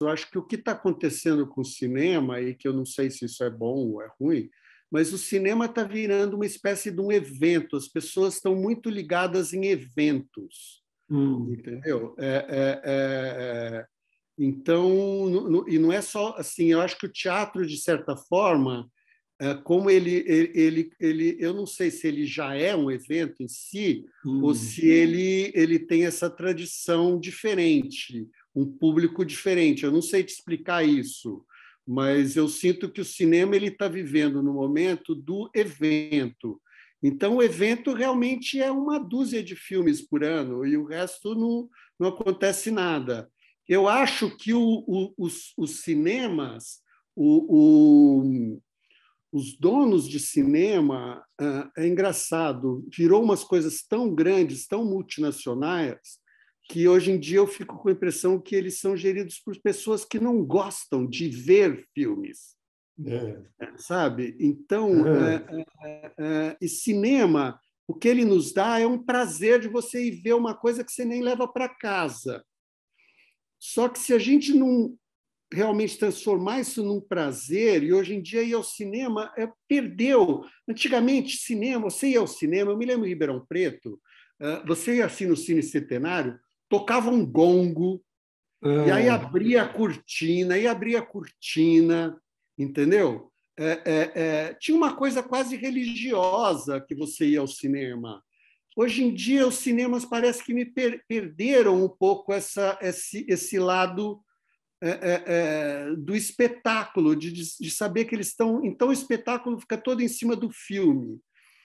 Eu acho que o que está acontecendo com o cinema, e que eu não sei se isso é bom ou é ruim, mas o cinema está virando uma espécie de um evento, as pessoas estão muito ligadas em eventos. Hum. Entendeu? É, é, é, é. então, e não é só assim, eu acho que o teatro, de certa forma, é, como ele, ele, ele, eu não sei se ele já é um evento em si, hum. ou se ele, ele tem essa tradição diferente, um público diferente. Eu não sei te explicar isso, mas eu sinto que o cinema ele está vivendo no momento do evento. Então, o evento realmente é uma dúzia de filmes por ano e o resto não, não acontece nada. Eu acho que o, o, os, os, cinemas, o, os donos de cinema, ah, é engraçado, virou umas coisas tão grandes, tão multinacionais, que hoje em dia eu fico com a impressão que eles são geridos por pessoas que não gostam de ver filmes. É. é sabe? Então, é, é, é. e cinema, o que ele nos dá é um prazer de você ir ver uma coisa que você nem leva para casa. Só que se a gente não realmente transformar isso num prazer, e hoje em dia ir ao cinema é, perdeu. Antigamente, cinema, você ia ao cinema, eu me lembro de Ribeirão Preto, ah, você ia assim no Cine Centenário, tocava um gongo, ah. e aí ah. abria a cortina, e abria a cortina, entendeu? É, é, é, tinha uma coisa quase religiosa que você ia ao cinema. Hoje em dia, os cinemas parece que me per perderam um pouco essa, esse, esse lado é, é, é, do espetáculo, de, de saber que eles estão. Então, o espetáculo fica todo em cima do filme.